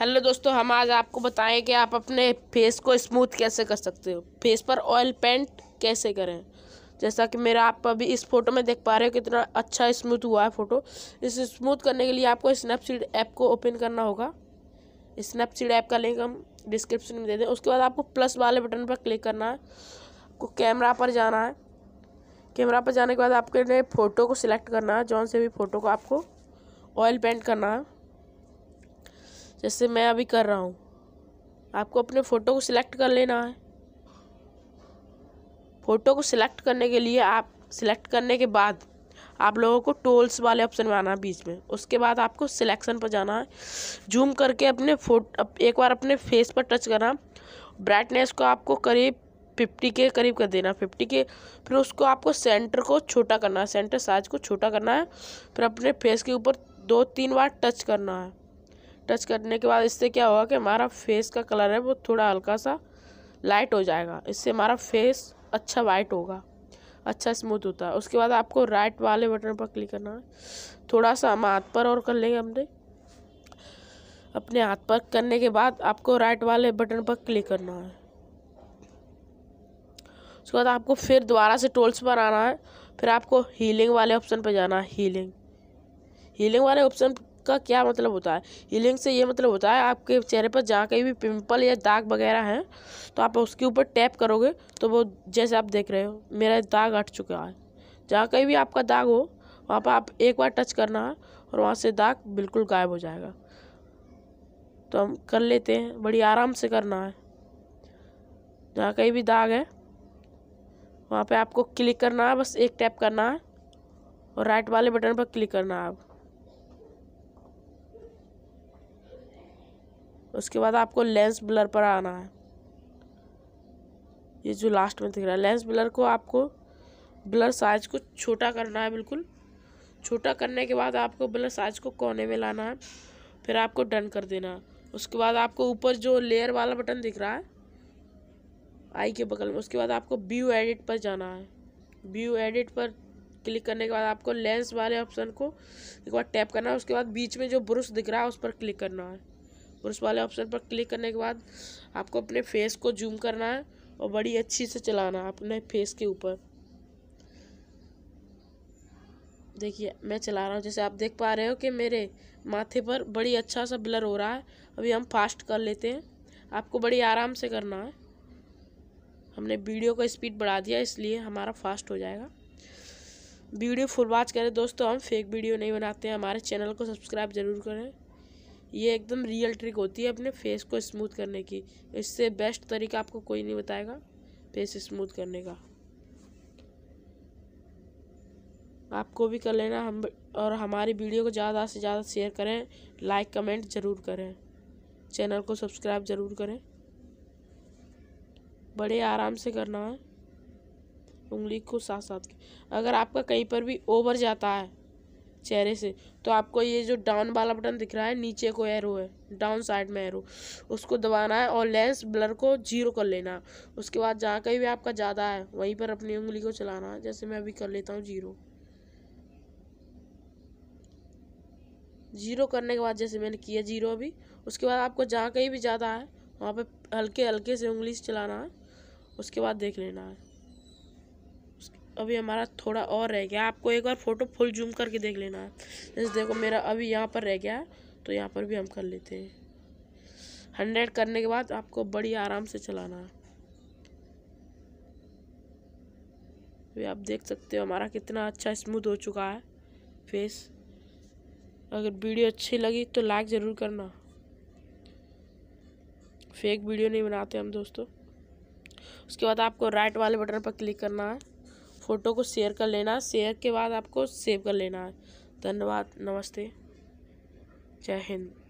hello दोस्तों हम आज आपको बताएं कि आप अपने फेस को स्मूथ कैसे कर सकते हो फेस पर ऑयल पेंट कैसे करें जैसा कि मेरा आप अभी इस फोटो में देख पा रहे हो कितना अच्छा स्मूथ हुआ है फ़ोटो इस स्मूथ करने के लिए आपको स्नैपसीड ऐप को ओपन करना होगा स्नैपसीड ऐप का लिंक हम डिस्क्रिप्शन में दे दें उसके बाद आपको प्लस वाले बटन पर क्लिक करना है आपको कैमरा पर जाना है कैमरा पर जाने के बाद आपके फ़ोटो को सिलेक्ट करना है जौन से भी फ़ोटो को आपको ऑयल पेंट करना है जैसे मैं अभी कर रहा हूँ आपको अपने फ़ोटो को सिलेक्ट कर लेना है फ़ोटो को सिलेक्ट करने के लिए आप सिलेक्ट करने के बाद आप लोगों को टोल्स वाले ऑप्शन में आना है बीच में उसके बाद आपको सिलेक्शन पर जाना है जूम करके अपने फोटो एक बार अपने फेस पर टच करना ब्राइटनेस को आपको करीब फिफ्टी के करीब कर देना फिफ्टी के फिर उसको आपको सेंटर को छोटा करना है सेंटर साइज को छोटा करना है फिर अपने फेस के ऊपर दो तीन बार टच करना है टच करने के बाद इससे क्या होगा कि हमारा फेस का कलर है वो थोड़ा हल्का सा लाइट हो जाएगा इससे हमारा फेस अच्छा वाइट होगा अच्छा स्मूथ होता है उसके बाद आपको राइट वाले बटन पर क्लिक करना है थोड़ा सा हम हाथ पर और कर लेंगे हमने अपने हाथ पर करने के बाद आपको राइट वाले बटन पर क्लिक करना है उसके बाद आपको फिर दोबारा से टोल्स पर आना है फिर आपको हीलिंग वाले ऑप्शन पर जाना है हीलिंग हीलिंग वाले ऑप्शन का क्या मतलब होता है हीलिंग से ये मतलब होता है आपके चेहरे पर जहाँ कहीं भी पिंपल या दाग वगैरह हैं तो आप उसके ऊपर टैप करोगे तो वो जैसे आप देख रहे हो मेरा दाग हट चुका है जहाँ कहीं भी आपका दाग हो वहाँ पर आप एक बार टच करना है और वहाँ से दाग बिल्कुल गायब हो जाएगा तो हम कर लेते हैं बड़ी आराम से करना है जहाँ कहीं भी दाग है वहाँ पे आपको क्लिक करना है बस एक टैप करना है और राइट वाले बटन पर क्लिक करना है आप उसके बाद आपको लेंस ब्लर पर आना है ये जो लास्ट में दिख रहा है लेंस ब्लर को आपको ब्लर साइज को छोटा करना है बिल्कुल छोटा करने के बाद आपको ब्लर साइज को कोने में लाना है फिर आपको डन कर देना है उसके बाद आपको ऊपर जो लेयर वाला बटन दिख रहा है आई के बगल में उसके बाद आपको व्यू एडिट पर जाना है व्यू एडिट पर क्लिक करने के बाद आपको लेंस वाले ऑप्शन को एक बार टैप करना है उसके बाद बीच में जो ब्रश दिख रहा है उस पर क्लिक करना है और उस वाले ऑप्शन पर क्लिक करने के बाद आपको अपने फेस को जूम करना है और बड़ी अच्छी से चलाना है अपने फेस के ऊपर देखिए मैं चला रहा हूँ जैसे आप देख पा रहे हो कि मेरे माथे पर बड़ी अच्छा सा ब्लर हो रहा है अभी हम फास्ट कर लेते हैं आपको बड़ी आराम से करना है हमने वीडियो का स्पीड बढ़ा दिया इसलिए हमारा फास्ट हो जाएगा वीडियो फुल वाच करें दोस्तों हम फेक वीडियो नहीं बनाते हैं हमारे चैनल को सब्सक्राइब ज़रूर करें ये एकदम रियल ट्रिक होती है अपने फेस को स्मूथ करने की इससे बेस्ट तरीका आपको कोई नहीं बताएगा फेस स्मूथ करने का आपको भी कर लेना हम और हमारी वीडियो को ज़्यादा से ज़्यादा शेयर करें लाइक कमेंट ज़रूर करें चैनल को सब्सक्राइब ज़रूर करें बड़े आराम से करना है उंगली को साथ साथ अगर आपका कहीं पर भी ओवर जाता है चेहरे से तो आपको ये जो डाउन वाला बटन दिख रहा है नीचे को एरो है डाउन साइड में एरो उसको दबाना है और लेंस ब्लर को जीरो कर लेना उसके बाद जहाँ कहीं भी आपका ज़्यादा है वहीं पर अपनी उंगली को चलाना है जैसे मैं अभी कर लेता हूँ जीरो जीरो करने के बाद जैसे मैंने किया जीरो अभी उसके बाद आपको जहाँ कहीं भी ज़्यादा है वहाँ पर हल्के हल्के से उंगली से चलाना है उसके बाद देख लेना है अभी हमारा थोड़ा और रह गया आपको एक बार फ़ोटो फुल जूम करके देख लेना है जैसे देखो मेरा अभी यहाँ पर रह गया तो यहाँ पर भी हम कर लेते हैं हंड्रेड करने के बाद आपको बड़ी आराम से चलाना है अभी आप देख सकते हो हमारा कितना अच्छा स्मूथ हो चुका है फेस अगर वीडियो अच्छी लगी तो लाइक ज़रूर करना फेक वीडियो नहीं बनाते हम दोस्तों उसके बाद आपको राइट वाले बटन पर क्लिक करना है फ़ोटो को शेयर कर लेना शेयर के बाद आपको सेव कर लेना है धन्यवाद नमस्ते जय हिंद